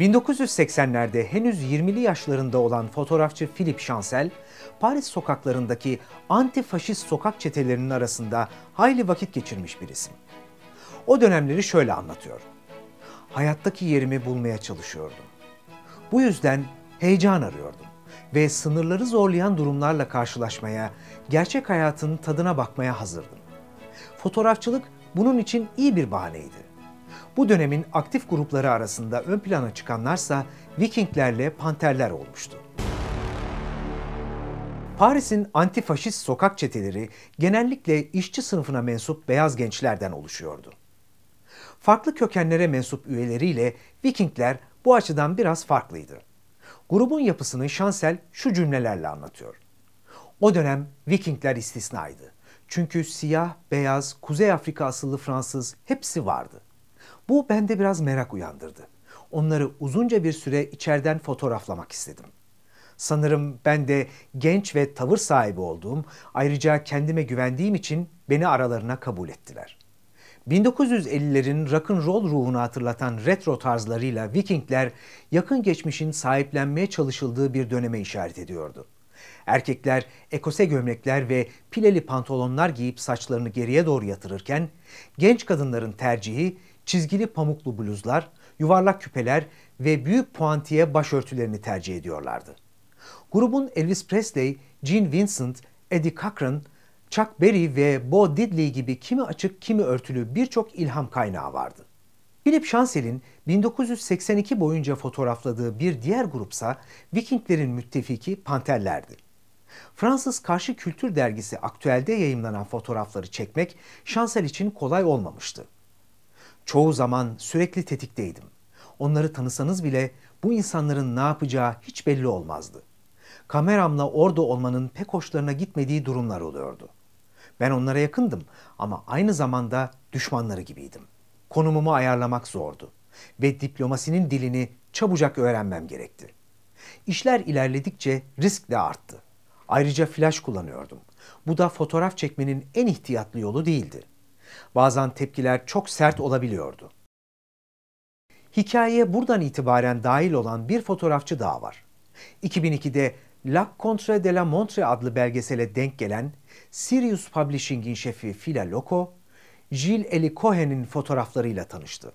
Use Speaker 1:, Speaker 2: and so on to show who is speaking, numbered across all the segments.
Speaker 1: 1980'lerde henüz 20'li yaşlarında olan fotoğrafçı Philip Chancel, Paris sokaklarındaki anti-faşist sokak çetelerinin arasında hayli vakit geçirmiş bir isim. O dönemleri şöyle anlatıyor. Hayattaki yerimi bulmaya çalışıyordum. Bu yüzden heyecan arıyordum ve sınırları zorlayan durumlarla karşılaşmaya, gerçek hayatın tadına bakmaya hazırdım. Fotoğrafçılık bunun için iyi bir bahaneydi. Bu dönemin aktif grupları arasında ön plana çıkanlarsa Vikinglerle Panterler olmuştu. Paris'in antifaşist sokak çeteleri genellikle işçi sınıfına mensup beyaz gençlerden oluşuyordu. Farklı kökenlere mensup üyeleriyle Vikingler bu açıdan biraz farklıydı. Grubun yapısını Şansel şu cümlelerle anlatıyor. O dönem Vikingler istisnaydı. Çünkü siyah, beyaz, Kuzey Afrika asıllı Fransız hepsi vardı. Bu bende biraz merak uyandırdı. Onları uzunca bir süre içeriden fotoğraflamak istedim. Sanırım ben de genç ve tavır sahibi olduğum, ayrıca kendime güvendiğim için beni aralarına kabul ettiler. 1950'lerin rock'n'roll ruhunu hatırlatan retro tarzlarıyla Vikingler yakın geçmişin sahiplenmeye çalışıldığı bir döneme işaret ediyordu. Erkekler ekose gömlekler ve pileli pantolonlar giyip saçlarını geriye doğru yatırırken genç kadınların tercihi çizgili pamuklu bluzlar, yuvarlak küpeler ve büyük puantiye başörtülerini tercih ediyorlardı. Grubun Elvis Presley, Gene Vincent, Eddie Cochran, Chuck Berry ve Bo Diddley gibi kimi açık kimi örtülü birçok ilham kaynağı vardı. Philip Chancel'in 1982 boyunca fotoğrafladığı bir diğer grupsa Vikinglerin müttefiki Panterlerdi. Fransız Karşı Kültür Dergisi Aktüel'de yayımlanan fotoğrafları çekmek Chancel için kolay olmamıştı. Çoğu zaman sürekli tetikteydim. Onları tanısanız bile bu insanların ne yapacağı hiç belli olmazdı. Kameramla orada olmanın pek hoşlarına gitmediği durumlar oluyordu. Ben onlara yakındım ama aynı zamanda düşmanları gibiydim. Konumumu ayarlamak zordu ve diplomasinin dilini çabucak öğrenmem gerekti. İşler ilerledikçe risk de arttı. Ayrıca flash kullanıyordum. Bu da fotoğraf çekmenin en ihtiyatlı yolu değildi. Bazen tepkiler çok sert olabiliyordu. Hikayeye buradan itibaren dahil olan bir fotoğrafçı daha var. 2002'de La Contre de la Montre adlı belgesele denk gelen Sirius Publishing'in şefi Fila Loco, Jill Eli Cohen'in fotoğraflarıyla tanıştı.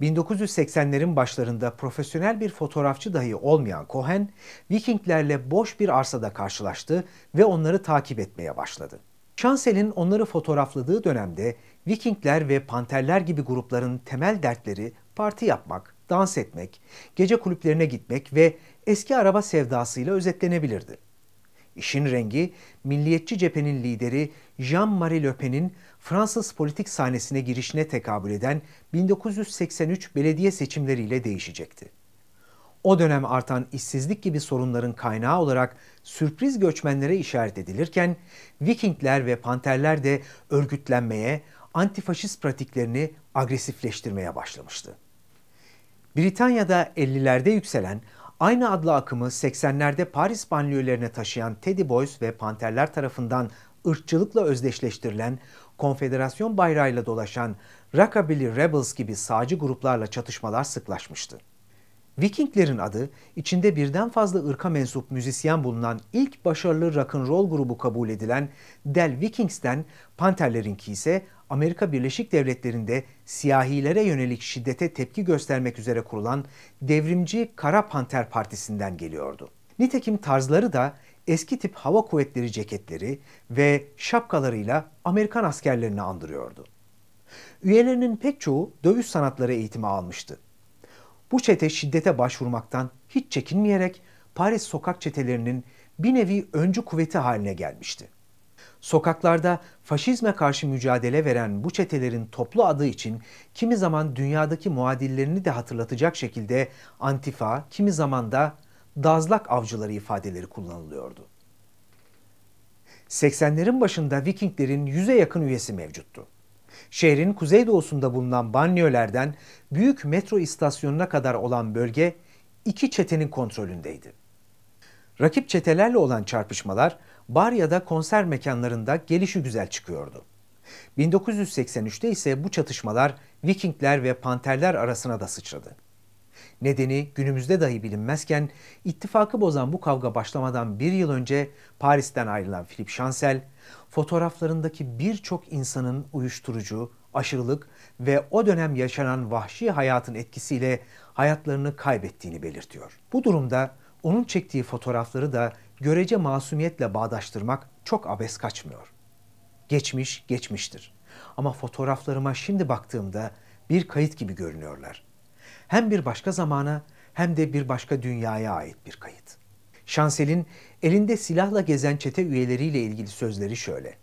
Speaker 1: 1980'lerin başlarında profesyonel bir fotoğrafçı dahi olmayan Cohen, Vikinglerle boş bir arsada karşılaştı ve onları takip etmeye başladı. Şansel'in onları fotoğrafladığı dönemde Vikingler ve Panterler gibi grupların temel dertleri parti yapmak, dans etmek, gece kulüplerine gitmek ve eski araba sevdasıyla özetlenebilirdi. İşin rengi milliyetçi cephenin lideri Jean-Marie Le Pen'in Fransız politik sahnesine girişine tekabül eden 1983 belediye seçimleriyle değişecekti o dönem artan işsizlik gibi sorunların kaynağı olarak sürpriz göçmenlere işaret edilirken Vikingler ve Panterler de örgütlenmeye, antifaşist pratiklerini agresifleştirmeye başlamıştı. Britanya'da 50'lerde yükselen, aynı adlı akımı 80'lerde Paris banliyölerine taşıyan Teddy Boys ve Panterler tarafından ırkçılıkla özdeşleştirilen, konfederasyon bayrağıyla dolaşan Rockabilly Rebels gibi sağcı gruplarla çatışmalar sıklaşmıştı. Vikinglerin adı içinde birden fazla ırka mensup müzisyen bulunan ilk başarılı rock'n'roll grubu kabul edilen Del Vikings'ten panterlerinki ise Amerika Birleşik Devletleri'nde siyahilere yönelik şiddete tepki göstermek üzere kurulan devrimci Kara Panter Partisi'nden geliyordu. Nitekim tarzları da eski tip hava kuvvetleri ceketleri ve şapkalarıyla Amerikan askerlerini andırıyordu. Üyelerinin pek çoğu dövüş sanatları eğitimi almıştı. Bu çete şiddete başvurmaktan hiç çekinmeyerek Paris sokak çetelerinin bir nevi öncü kuvveti haline gelmişti. Sokaklarda faşizme karşı mücadele veren bu çetelerin toplu adı için kimi zaman dünyadaki muadillerini de hatırlatacak şekilde antifa, kimi zaman da dazlak avcıları ifadeleri kullanılıyordu. 80'lerin başında Vikinglerin 100'e yakın üyesi mevcuttu. Şehrin kuzeydoğusunda bulunan banliyölerden büyük metro istasyonuna kadar olan bölge iki çetenin kontrolündeydi. Rakip çetelerle olan çarpışmalar bar ya da konser mekanlarında gelişi güzel çıkıyordu. 1983'te ise bu çatışmalar Vikingler ve Panterler arasına da sıçradı. Nedeni günümüzde dahi bilinmezken ittifakı bozan bu kavga başlamadan bir yıl önce Paris'ten ayrılan Philip Chancel, fotoğraflarındaki birçok insanın uyuşturucu, aşırılık ve o dönem yaşanan vahşi hayatın etkisiyle hayatlarını kaybettiğini belirtiyor. Bu durumda onun çektiği fotoğrafları da görece masumiyetle bağdaştırmak çok abes kaçmıyor. Geçmiş geçmiştir. Ama fotoğraflarıma şimdi baktığımda bir kayıt gibi görünüyorlar hem bir başka zamana hem de bir başka dünyaya ait bir kayıt. Şansel'in elinde silahla gezen çete üyeleriyle ilgili sözleri şöyle.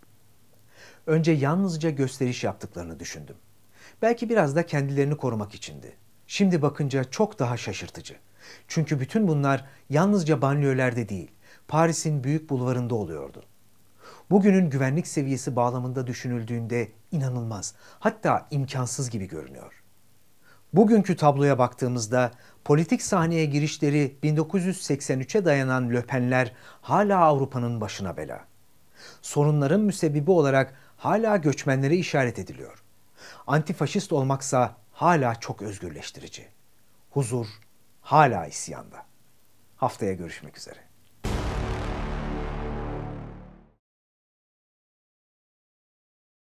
Speaker 1: Önce yalnızca gösteriş yaptıklarını düşündüm. Belki biraz da kendilerini korumak içindi. Şimdi bakınca çok daha şaşırtıcı. Çünkü bütün bunlar yalnızca banliyölerde değil, Paris'in büyük bulvarında oluyordu. Bugünün güvenlik seviyesi bağlamında düşünüldüğünde inanılmaz, hatta imkansız gibi görünüyor. Bugünkü tabloya baktığımızda politik sahneye girişleri 1983'e dayanan löpenler hala Avrupa'nın başına bela. Sorunların müsebbibi olarak hala göçmenlere işaret ediliyor. Antifaşist olmaksa hala çok özgürleştirici. Huzur hala isyanda. Haftaya görüşmek üzere.